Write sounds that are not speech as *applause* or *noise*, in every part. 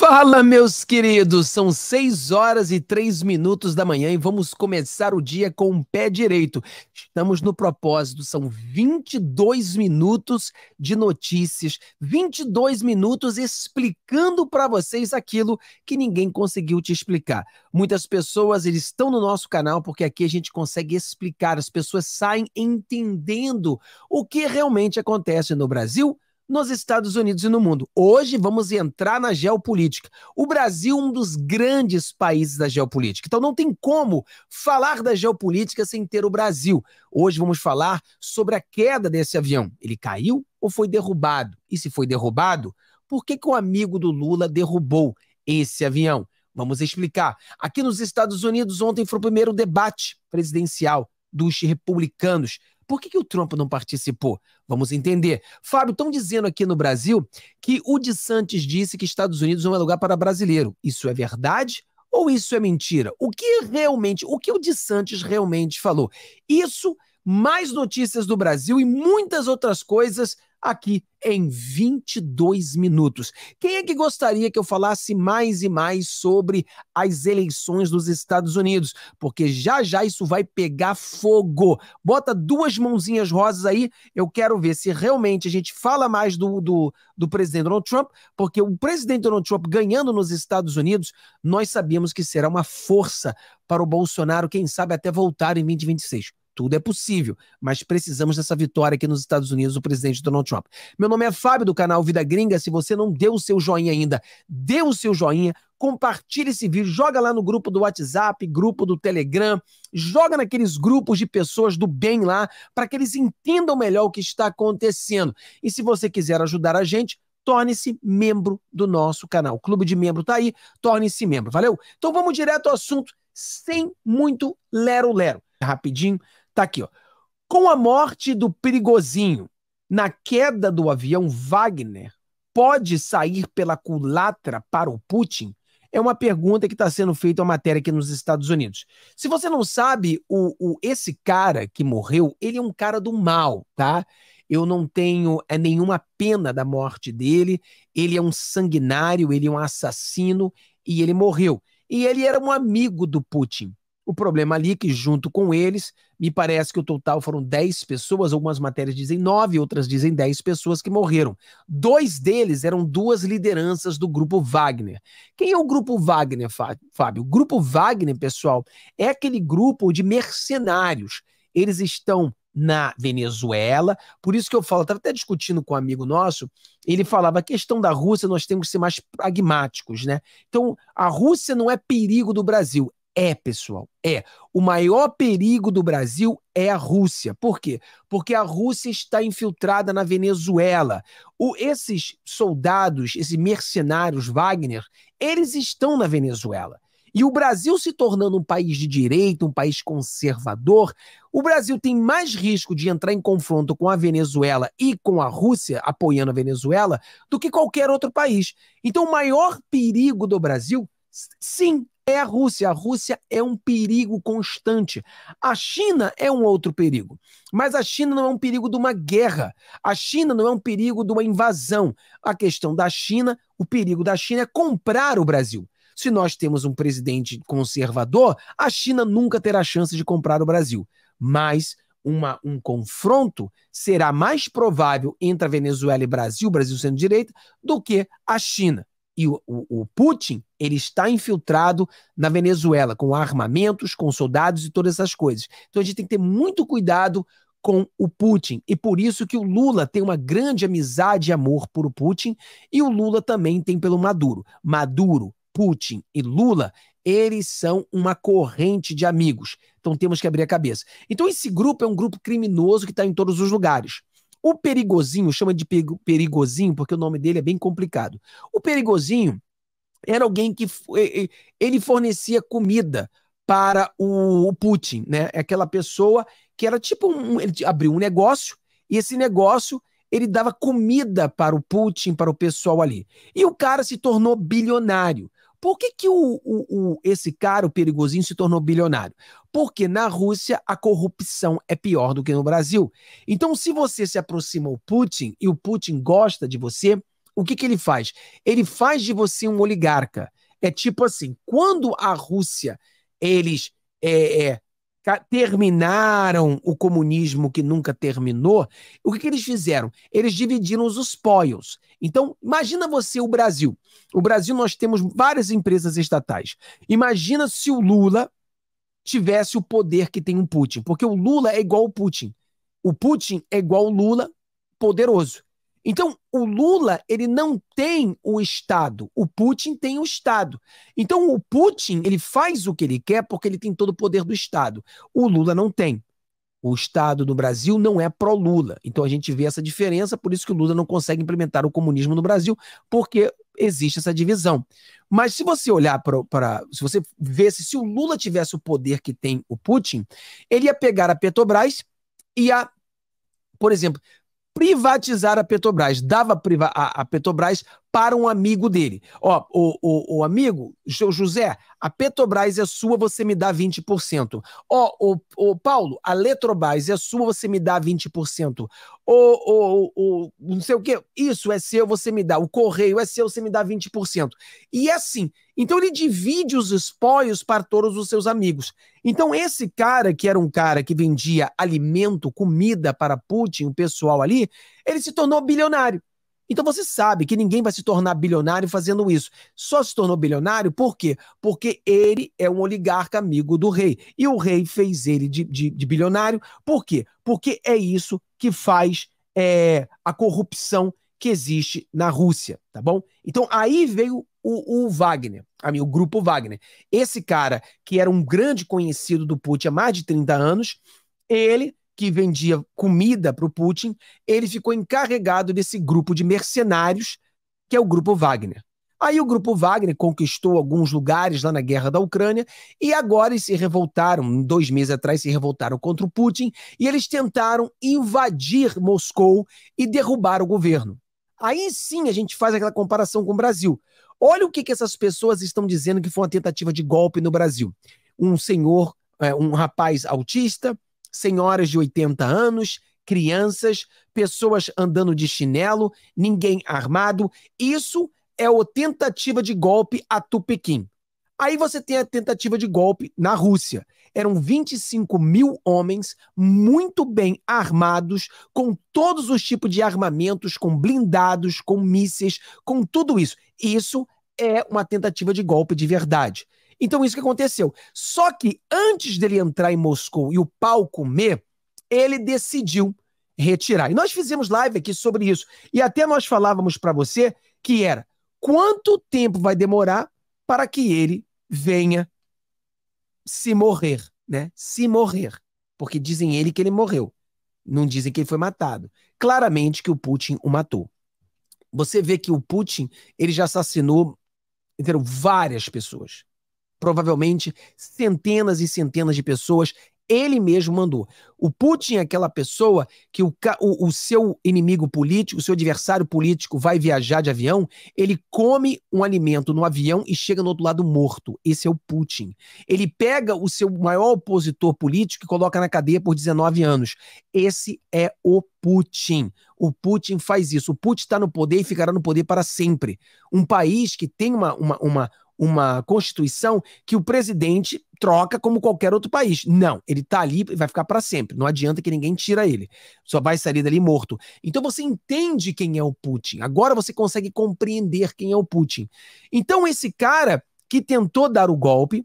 Fala, meus queridos! São 6 horas e 3 minutos da manhã e vamos começar o dia com o pé direito. Estamos no propósito, são 22 minutos de notícias, 22 minutos explicando para vocês aquilo que ninguém conseguiu te explicar. Muitas pessoas eles estão no nosso canal porque aqui a gente consegue explicar, as pessoas saem entendendo o que realmente acontece no Brasil nos Estados Unidos e no mundo. Hoje vamos entrar na geopolítica. O Brasil é um dos grandes países da geopolítica. Então não tem como falar da geopolítica sem ter o Brasil. Hoje vamos falar sobre a queda desse avião. Ele caiu ou foi derrubado? E se foi derrubado, por que, que o amigo do Lula derrubou esse avião? Vamos explicar. Aqui nos Estados Unidos, ontem foi o primeiro debate presidencial dos republicanos. Por que, que o Trump não participou? Vamos entender. Fábio, estão dizendo aqui no Brasil que o de Santos disse que Estados Unidos não é lugar para brasileiro. Isso é verdade? Ou isso é mentira? O que realmente, o que o de Santos realmente falou? Isso, mais notícias do Brasil e muitas outras coisas aqui em 22 minutos. Quem é que gostaria que eu falasse mais e mais sobre as eleições dos Estados Unidos? Porque já já isso vai pegar fogo. Bota duas mãozinhas rosas aí, eu quero ver se realmente a gente fala mais do, do, do presidente Donald Trump, porque o presidente Donald Trump ganhando nos Estados Unidos, nós sabíamos que será uma força para o Bolsonaro, quem sabe até voltar em 2026. Tudo é possível, mas precisamos dessa vitória aqui nos Estados Unidos, o presidente Donald Trump. Meu nome é Fábio, do canal Vida Gringa. Se você não deu o seu joinha ainda, dê o seu joinha, compartilhe esse vídeo, joga lá no grupo do WhatsApp, grupo do Telegram, joga naqueles grupos de pessoas do bem lá, para que eles entendam melhor o que está acontecendo. E se você quiser ajudar a gente, torne-se membro do nosso canal. O clube de membro tá aí, torne-se membro, valeu? Então vamos direto ao assunto, sem muito lero-lero. Rapidinho, Tá aqui, ó. Com a morte do perigosinho na queda do avião Wagner, pode sair pela culatra para o Putin? É uma pergunta que está sendo feita a matéria aqui nos Estados Unidos. Se você não sabe, o, o, esse cara que morreu, ele é um cara do mal, tá? Eu não tenho é, nenhuma pena da morte dele. Ele é um sanguinário, ele é um assassino e ele morreu. E ele era um amigo do Putin. O problema ali é que, junto com eles, me parece que o total foram 10 pessoas, algumas matérias dizem 9, outras dizem 10 pessoas que morreram. Dois deles eram duas lideranças do grupo Wagner. Quem é o grupo Wagner, Fábio? O grupo Wagner, pessoal, é aquele grupo de mercenários. Eles estão na Venezuela. Por isso que eu falo, estava até discutindo com um amigo nosso, ele falava: a questão da Rússia nós temos que ser mais pragmáticos, né? Então, a Rússia não é perigo do Brasil, é, pessoal, é. O maior perigo do Brasil é a Rússia. Por quê? Porque a Rússia está infiltrada na Venezuela. O, esses soldados, esses mercenários Wagner, eles estão na Venezuela. E o Brasil se tornando um país de direita, um país conservador, o Brasil tem mais risco de entrar em confronto com a Venezuela e com a Rússia, apoiando a Venezuela, do que qualquer outro país. Então, o maior perigo do Brasil, sim, é a Rússia. A Rússia é um perigo constante. A China é um outro perigo. Mas a China não é um perigo de uma guerra. A China não é um perigo de uma invasão. A questão da China, o perigo da China é comprar o Brasil. Se nós temos um presidente conservador, a China nunca terá chance de comprar o Brasil. Mas uma, um confronto será mais provável entre a Venezuela e Brasil, Brasil sendo direita, do que a China. E o, o, o, Putin, ele está infiltrado na Venezuela, com armamentos, com soldados e todas essas coisas. Então a gente tem que ter muito cuidado com o Putin. E por isso que o Lula tem uma grande amizade e amor por o Putin, e o Lula também tem pelo Maduro. Maduro, Putin e Lula, eles são uma corrente de amigos. Então temos que abrir a cabeça. Então esse grupo é um grupo criminoso que está em todos os lugares. O Perigozinho, chama de Perigozinho porque o nome dele é bem complicado. O Perigozinho era alguém que ele fornecia comida para o Putin, né? É aquela pessoa que era tipo um, ele abriu um negócio e esse negócio ele dava comida para o Putin, para o pessoal ali. E o cara se tornou bilionário. Por que, que o, o, o, esse cara, o perigosinho, se tornou bilionário? Porque na Rússia a corrupção é pior do que no Brasil. Então, se você se aproxima ao Putin e o Putin gosta de você, o que, que ele faz? Ele faz de você um oligarca. É tipo assim: quando a Rússia eles é, é, terminaram o comunismo que nunca terminou, o que, que, eles fizeram? Eles dividiram os spoils. Então, imagina você o Brasil. O Brasil, nós temos várias empresas estatais. Imagina se o Lula tivesse o poder que tem o Putin, porque o Lula é igual o Putin. O Putin é igual o Lula poderoso. Então, o Lula, ele não tem o Estado, o Putin tem o Estado. Então, o Putin, ele faz o que ele quer porque ele tem todo o poder do Estado. O Lula não tem. O Estado do Brasil não é pró-Lula. Então, a gente vê essa diferença, por isso que o Lula não consegue implementar o comunismo no Brasil, porque existe essa divisão. Mas se você olhar para. Se você se se o Lula tivesse o poder que tem o Putin, ele ia pegar a Petrobras e a. Por exemplo, privatizar a Petrobras. Dava a Petrobras para um amigo dele. Ó, o, o, o amigo, seu José, a Petrobras é sua, você me dá 20%. Ó, o, o Paulo, a Letrobras é sua, você me dá 20%. O, o, o, não sei o quê, isso é seu, você me dá. O correio é seu, você me dá 20%. E é assim. Então ele divide os espólios para todos os seus amigos. Então esse cara, que era um cara que vendia alimento, comida para Putin, o pessoal ali, ele se tornou bilionário. Então você sabe que ninguém vai se tornar bilionário fazendo isso. Só se tornou bilionário por quê? Porque ele é um oligarca amigo do rei. E o rei fez ele de, de, de bilionário. Por quê? Porque é isso que faz é, a corrupção que existe na Rússia, tá bom? Então aí veio o, o Wagner, o grupo Wagner. Esse cara, que era um grande conhecido do Putin há mais de 30 anos, ele que vendia comida para o Putin, ele ficou encarregado desse grupo de mercenários, que é o Grupo Wagner. Aí o Grupo Wagner conquistou alguns lugares lá na guerra da Ucrânia e agora eles se revoltaram, dois meses atrás se revoltaram contra o Putin e eles tentaram invadir Moscou e derrubar o governo. Aí sim a gente faz aquela comparação com o Brasil. Olha o que, que essas pessoas estão dizendo que foi uma tentativa de golpe no Brasil. Um senhor, é, um rapaz autista, senhoras de 80 anos, crianças, pessoas andando de chinelo, ninguém armado. Isso é a tentativa de golpe a Tupiquim. Aí você tem a tentativa de golpe na Rússia. Eram 25 mil homens muito bem armados, com todos os tipos de armamentos, com blindados, com mísseis, com tudo isso. Isso é uma tentativa de golpe de verdade. Então, isso que aconteceu. Só que antes dele entrar em Moscou e o pau comer, ele decidiu retirar. E nós fizemos live aqui sobre isso. E até nós falávamos para você que era quanto tempo vai demorar para que ele venha se morrer, né? Se morrer. Porque dizem ele que ele morreu. Não dizem que ele foi matado. Claramente que o Putin o matou. Você vê que o Putin, ele já assassinou entendeu? várias pessoas provavelmente centenas e centenas de pessoas. Ele mesmo mandou. O Putin é aquela pessoa que o, o, o seu inimigo político, o seu adversário político vai viajar de avião, ele come um alimento no avião e chega no outro lado morto. Esse é o Putin. Ele pega o seu maior opositor político e coloca na cadeia por 19 anos. Esse é o Putin. O Putin faz isso. O Putin está no poder e ficará no poder para sempre. Um país que tem uma, uma, uma uma constituição que o presidente troca como qualquer outro país. Não, ele está ali e vai ficar para sempre. Não adianta que ninguém tira ele. Só vai sair dali morto. Então você entende quem é o Putin. Agora você consegue compreender quem é o Putin. Então esse cara que tentou dar o golpe,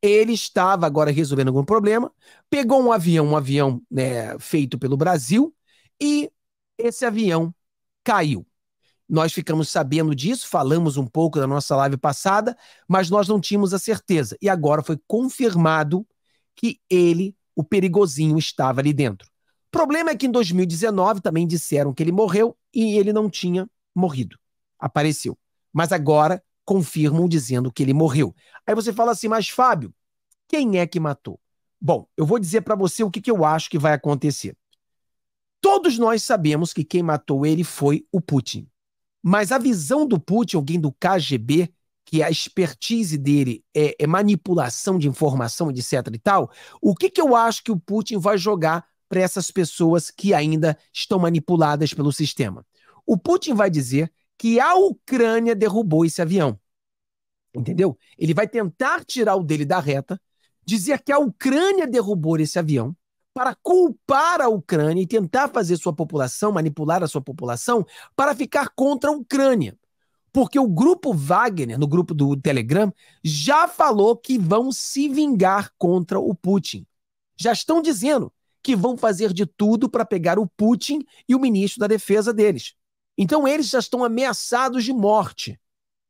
ele estava agora resolvendo algum problema, pegou um avião, um avião né, feito pelo Brasil, e esse avião caiu. Nós ficamos sabendo disso, falamos um pouco na nossa live passada, mas nós não tínhamos a certeza. E agora foi confirmado que ele, o perigosinho, estava ali dentro. O problema é que em 2019 também disseram que ele morreu e ele não tinha morrido. Apareceu. Mas agora confirmam dizendo que ele morreu. Aí você fala assim, mas Fábio, quem é que matou? Bom, eu vou dizer para você o que, que eu acho que vai acontecer. Todos nós sabemos que quem matou ele foi o Putin. Mas a visão do Putin, alguém do KGB, que a expertise dele é, é manipulação de informação, etc e tal, o que, que eu acho que o Putin vai jogar para essas pessoas que ainda estão manipuladas pelo sistema? O Putin vai dizer que a Ucrânia derrubou esse avião. Entendeu? Ele vai tentar tirar o dele da reta, dizer que a Ucrânia derrubou esse avião para culpar a Ucrânia e tentar fazer sua população, manipular a sua população, para ficar contra a Ucrânia. Porque o grupo Wagner, no grupo do Telegram, já falou que vão se vingar contra o Putin. Já estão dizendo que vão fazer de tudo para pegar o Putin e o ministro da defesa deles. Então eles já estão ameaçados de morte.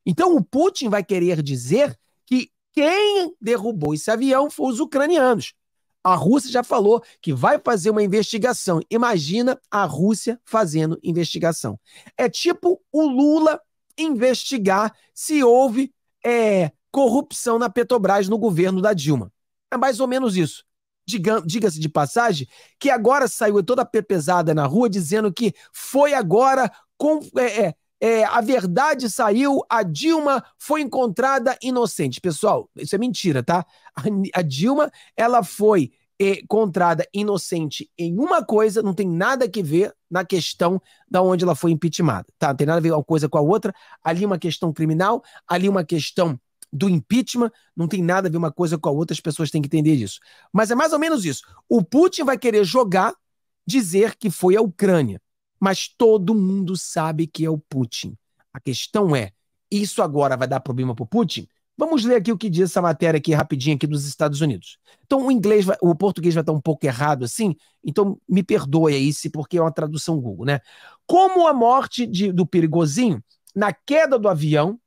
Então o Putin vai querer dizer que quem derrubou esse avião foi os ucranianos. A Rússia já falou que vai fazer uma investigação. Imagina a Rússia fazendo investigação. É tipo o Lula investigar se houve é, corrupção na Petrobras no governo da Dilma. É mais ou menos isso. Diga-se de passagem que agora saiu toda pepesada na rua dizendo que foi agora com, é, é, é, a verdade saiu, a Dilma foi encontrada inocente. Pessoal, isso é mentira, tá? A, a Dilma, ela foi é, encontrada inocente em uma coisa, não tem nada que ver na questão da onde ela foi impeachmentada, tá? Não tem nada a ver uma coisa com a outra. Ali uma questão criminal, ali uma questão do impeachment, não tem nada a ver uma coisa com a outra, as pessoas têm que entender isso. Mas é mais ou menos isso. O Putin vai querer jogar, dizer que foi a Ucrânia. Mas todo mundo sabe que é o Putin. A questão é, isso agora vai dar problema para o Putin? Vamos ler aqui o que diz essa matéria aqui rapidinho aqui dos Estados Unidos. Então o inglês, vai, o português vai estar um pouco errado assim, então me perdoe aí se porque é uma tradução Google, né? Como a morte de, do perigosinho na queda do avião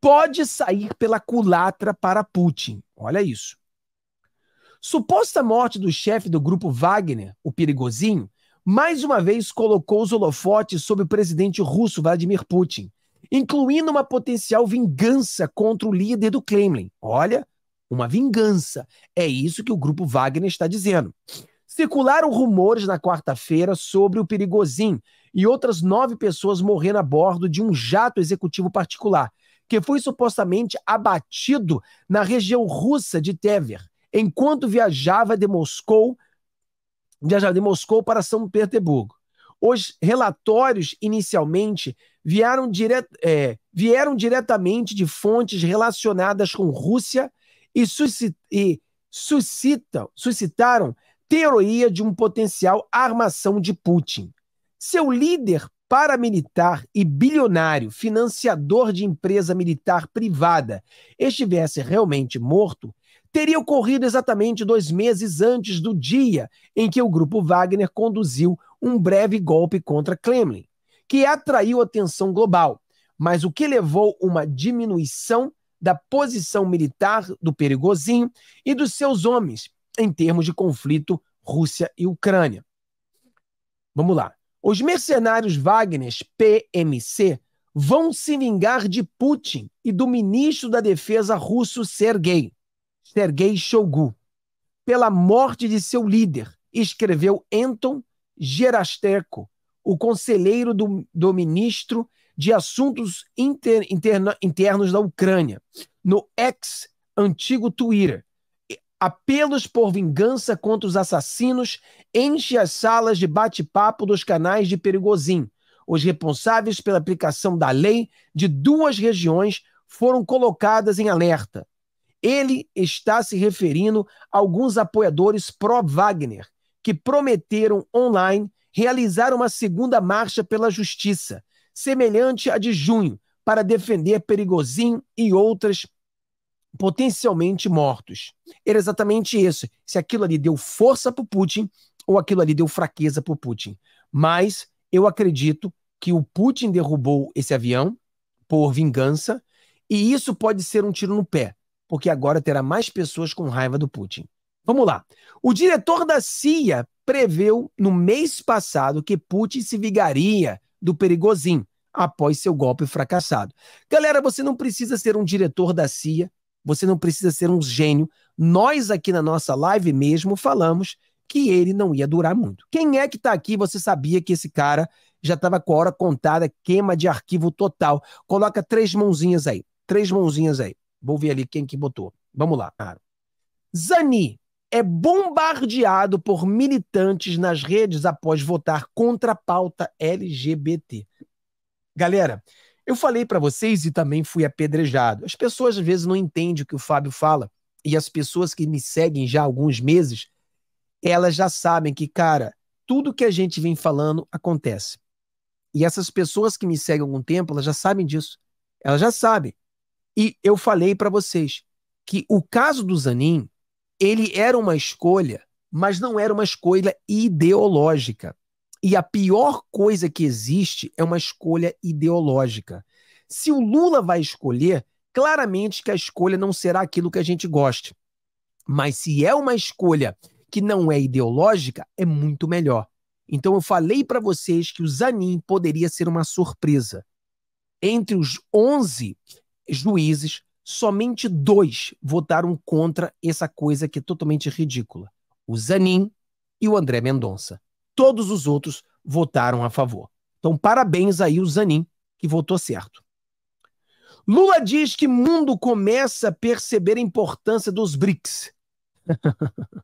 pode sair pela culatra para Putin. Olha isso. Suposta morte do chefe do grupo Wagner, o perigosinho, mais uma vez colocou os holofotes sobre o presidente russo Vladimir Putin, incluindo uma potencial vingança contra o líder do Kremlin. Olha, uma vingança. É isso que o grupo Wagner está dizendo. Circularam rumores na quarta-feira sobre o perigozinho e outras nove pessoas morrendo a bordo de um jato executivo particular, que foi supostamente abatido na região russa de Tever, enquanto viajava de Moscou viajar de Moscou para São Petersburgo. Os relatórios, inicialmente, vieram, é, vieram diretamente de fontes relacionadas com Rússia e, suscit... e suscitam, suscitaram teoria de um potencial armação de Putin. Seu líder paramilitar e bilionário, financiador de empresa militar privada, estivesse realmente morto, teria ocorrido exatamente dois meses antes do dia em que o grupo Wagner conduziu um breve golpe contra Kremlin, que atraiu atenção global, mas o que levou uma diminuição da posição militar do Perigozinho e dos seus homens em termos de conflito Rússia e Ucrânia. Vamos lá. Os mercenários Wagner PMC vão se vingar de Putin e do ministro da Defesa russo Sergei. Sergei Shoigu, pela morte de seu líder, escreveu Anton Gerasterko, o conselheiro do, do ministro de Assuntos inter, interna, Internos da Ucrânia, no ex antigo Twitter. Apelos por vingança contra os assassinos enchem as salas de bate-papo dos canais de Perigozin. Os responsáveis pela aplicação da lei de duas regiões foram colocadas em alerta. Ele está se referindo a alguns apoiadores pró-Wagner, que prometeram online realizar uma segunda marcha pela justiça, semelhante à de junho, para defender Perigozinho e outras potencialmente mortos. Era exatamente isso. Se aquilo ali deu força para Putin ou aquilo ali deu fraqueza para Putin. Mas eu acredito que o Putin derrubou esse avião por vingança e isso pode ser um tiro no pé porque agora terá mais pessoas com raiva do Putin. Vamos lá. O diretor da CIA preveu no mês passado que Putin se vigaria do perigozinho após seu golpe fracassado. Galera, você não precisa ser um diretor da CIA, você não precisa ser um gênio. Nós aqui na nossa live mesmo falamos que ele não ia durar muito. Quem é que está aqui, você sabia que esse cara já estava com a hora contada, queima de arquivo total. Coloca três mãozinhas aí, três mãozinhas aí. Vou ver ali quem que botou. Vamos lá. Zani é bombardeado por militantes nas redes após votar contra a pauta LGBT. Galera, eu falei para vocês e também fui apedrejado. As pessoas às vezes não entendem o que o Fábio fala e as pessoas que me seguem já há alguns meses, elas já sabem que, cara, tudo que a gente vem falando acontece. E essas pessoas que me seguem há algum tempo, elas já sabem disso. Elas já sabem. E eu falei para vocês que o caso do Zanin, ele era uma escolha, mas não era uma escolha ideológica. E a pior coisa que existe é uma escolha ideológica. Se o Lula vai escolher, claramente que a escolha não será aquilo que a gente goste. Mas se é uma escolha que não é ideológica, é muito melhor. Então eu falei para vocês que o Zanin poderia ser uma surpresa. Entre os 11 juízes, somente dois votaram contra essa coisa que é totalmente ridícula: o Zanin e o André Mendonça. Todos os outros votaram a favor. Então, parabéns aí o Zanin, que votou certo. Lula diz que mundo começa a perceber a importância dos BRICS. *laughs*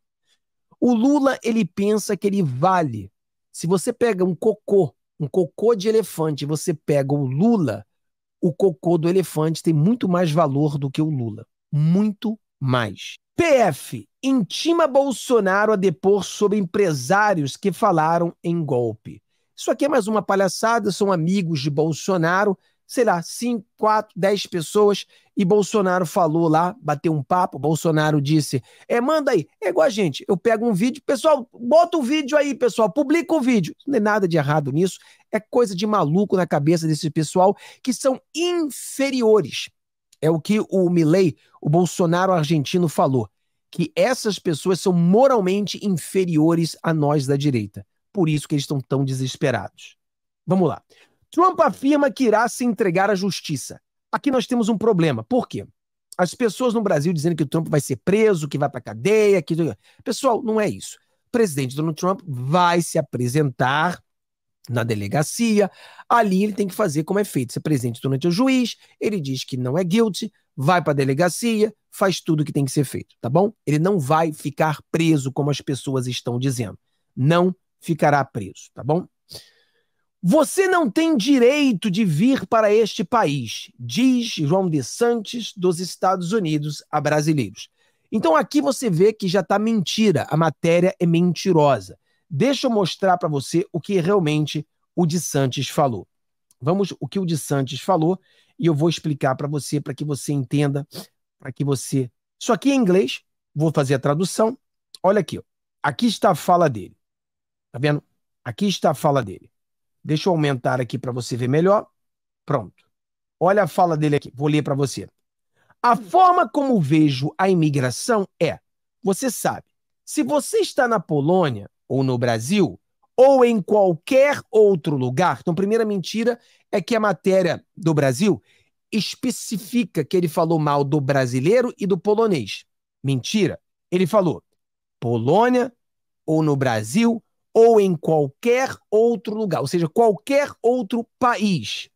o Lula, ele pensa que ele vale. Se você pega um cocô, um cocô de elefante, você pega o Lula, o cocô do elefante tem muito mais valor do que o Lula. Muito mais. PF intima Bolsonaro a depor sobre empresários que falaram em golpe. Isso aqui é mais uma palhaçada, são amigos de Bolsonaro sei lá, 5, 4, 10 pessoas e Bolsonaro falou lá, bateu um papo, Bolsonaro disse: "É, manda aí". É igual a gente, eu pego um vídeo, pessoal, bota o um vídeo aí, pessoal, publica o um vídeo. Não é nada de errado nisso, é coisa de maluco na cabeça desse pessoal que são inferiores. É o que o Milley, o Bolsonaro argentino falou, que essas pessoas são moralmente inferiores a nós da direita. Por isso que eles estão tão desesperados. Vamos lá. Trump afirma que irá se entregar à justiça. Aqui nós temos um problema. Por quê? As pessoas no Brasil dizendo que o Trump vai ser preso, que vai para cadeia, que pessoal, não é isso. O presidente Donald Trump vai se apresentar na delegacia. Ali ele tem que fazer como é feito. Se presente durante o juiz, ele diz que não é guilty, vai para a delegacia, faz tudo o que tem que ser feito, tá bom? Ele não vai ficar preso como as pessoas estão dizendo. Não ficará preso, tá bom? Você não tem direito de vir para este país, diz João de Santos dos Estados Unidos a brasileiros. Então aqui você vê que já está mentira, a matéria é mentirosa. Deixa eu mostrar para você o que realmente o de Santos falou. Vamos o que o de Santos falou e eu vou explicar para você para que você entenda, para que você. Isso aqui é em inglês, vou fazer a tradução. Olha aqui, ó. aqui está a fala dele. Tá vendo? Aqui está a fala dele. Deixa eu aumentar aqui para você ver melhor. Pronto. Olha a fala dele aqui, vou ler para você. A forma como vejo a imigração é: você sabe, se você está na Polônia ou no Brasil ou em qualquer outro lugar, então, primeira mentira é que a matéria do Brasil especifica que ele falou mal do brasileiro e do polonês. Mentira. Ele falou Polônia ou no Brasil ou em qualquer outro lugar, ou seja, qualquer outro país.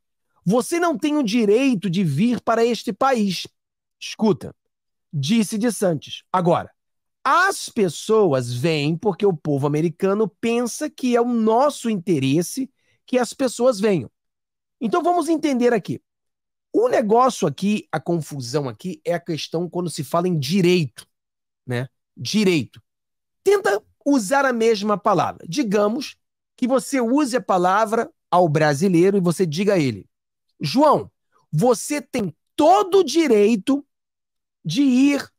Você não tem o direito de vir para este país. Escuta, disse De Santos. Agora, as pessoas vêm porque o povo americano pensa que é o nosso interesse que as pessoas venham. Então vamos entender aqui. O negócio aqui, a confusão aqui é a questão quando se fala em direito, né? Direito. Tenta usar a mesma palavra. Digamos que você use a palavra ao brasileiro e você diga a ele: João, você tem todo o direito de ir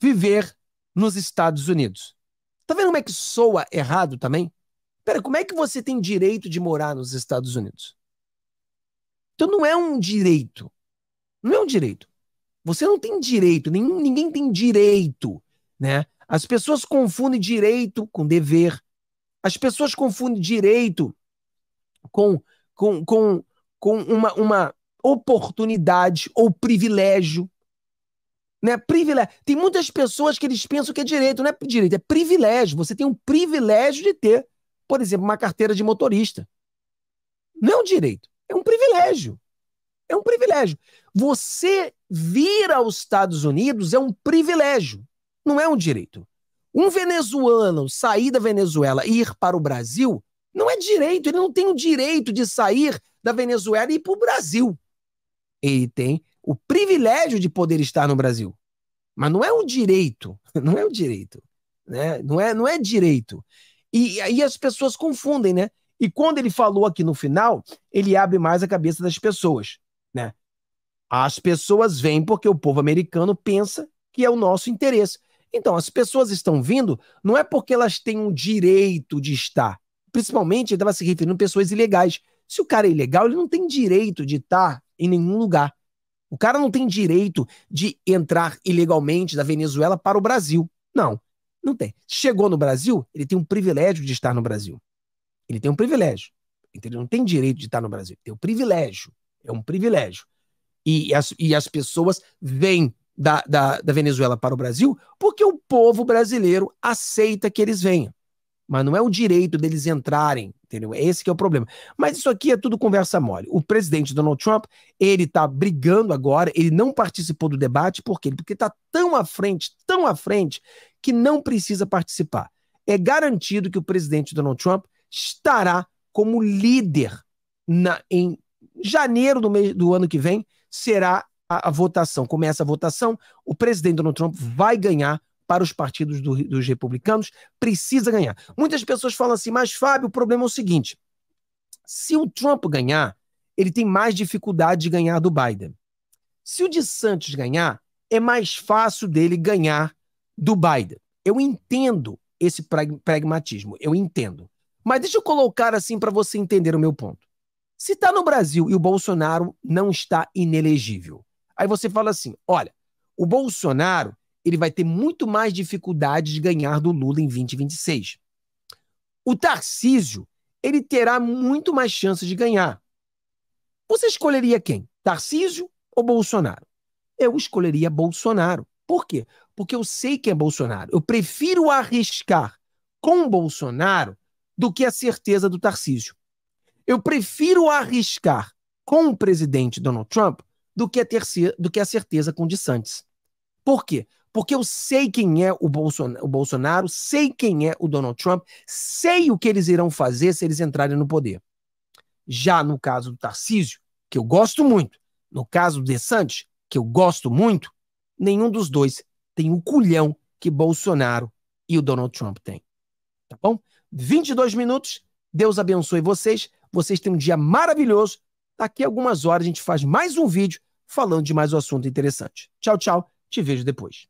viver nos Estados Unidos. Tá vendo como é que soa errado também? Pera, como é que você tem direito de morar nos Estados Unidos? Então não é um direito. Não é um direito. Você não tem direito, nenhum, ninguém tem direito, né? As pessoas confundem direito com dever. As pessoas confundem direito com, com, com, com uma, uma oportunidade ou privilégio. Né? Privilégio. Tem muitas pessoas que eles pensam que é direito, não é direito, é privilégio. Você tem um privilégio de ter, por exemplo, uma carteira de motorista. Não é um direito, é um privilégio. É um privilégio. Você vir aos Estados Unidos é um privilégio não é um direito. Um venezuelano sair da Venezuela e ir para o Brasil não é direito, ele não tem o direito de sair da Venezuela e ir para o Brasil. Ele tem o privilégio de poder estar no Brasil. Mas não é um direito, *laughs* não é um direito, né? Não é, não é direito. E aí as pessoas confundem, né? E quando ele falou aqui no final, ele abre mais a cabeça das pessoas, né? As pessoas vêm porque o povo americano pensa que é o nosso interesse. Então, as pessoas estão vindo não é porque elas têm um direito de estar. Principalmente, estava se referindo a pessoas ilegais. Se o cara é ilegal, ele não tem direito de estar em nenhum lugar. O cara não tem direito de entrar ilegalmente da Venezuela para o Brasil. Não, não tem. Chegou no Brasil, ele tem um privilégio de estar no Brasil. Ele tem um privilégio. Ele não tem direito de estar no Brasil. Ele tem um privilégio. É um privilégio. E as, e as pessoas vêm da, da, da Venezuela para o Brasil, porque o povo brasileiro aceita que eles venham. Mas não é o direito deles entrarem, entendeu? É esse que é o problema. Mas isso aqui é tudo conversa mole. O presidente Donald Trump, ele está brigando agora, ele não participou do debate, por quê? Porque está tão à frente, tão à frente, que não precisa participar. É garantido que o presidente Donald Trump estará como líder na, em janeiro do, mês, do ano que vem, será a, a, votação, começa a votação, o presidente Donald Trump vai ganhar para os partidos do, dos republicanos, precisa ganhar. Muitas pessoas falam assim, mas Fábio, o problema é o seguinte: se o Trump ganhar, ele tem mais dificuldade de ganhar do Biden. Se o de Santos ganhar, é mais fácil dele ganhar do Biden. Eu entendo esse pragmatismo, eu entendo. Mas deixa eu colocar assim para você entender o meu ponto. Se está no Brasil e o Bolsonaro não está inelegível, Aí você fala assim: olha, o Bolsonaro ele vai ter muito mais dificuldade de ganhar do Lula em 2026. O Tarcísio ele terá muito mais chances de ganhar. Você escolheria quem? Tarcísio ou Bolsonaro? Eu escolheria Bolsonaro. Por quê? Porque eu sei quem é Bolsonaro. Eu prefiro arriscar com Bolsonaro do que a certeza do Tarcísio. Eu prefiro arriscar com o presidente Donald Trump do que a, é terceira, do que a é certeza com Por quê? Porque eu sei quem é o Bolsonaro, o Bolsonaro, sei quem é o Donald Trump, sei o que eles irão fazer se eles entrarem no poder. Já no caso do Tarcísio, que eu gosto muito, no caso do DeSantis, que eu gosto muito, nenhum dos dois tem o culhão que Bolsonaro e o Donald Trump têm. Tá bom? 22 minutos. Deus abençoe vocês. Vocês têm um dia maravilhoso. Daqui a algumas horas a gente faz mais um vídeo falando de mais um assunto interessante. Tchau, tchau. Te vejo depois.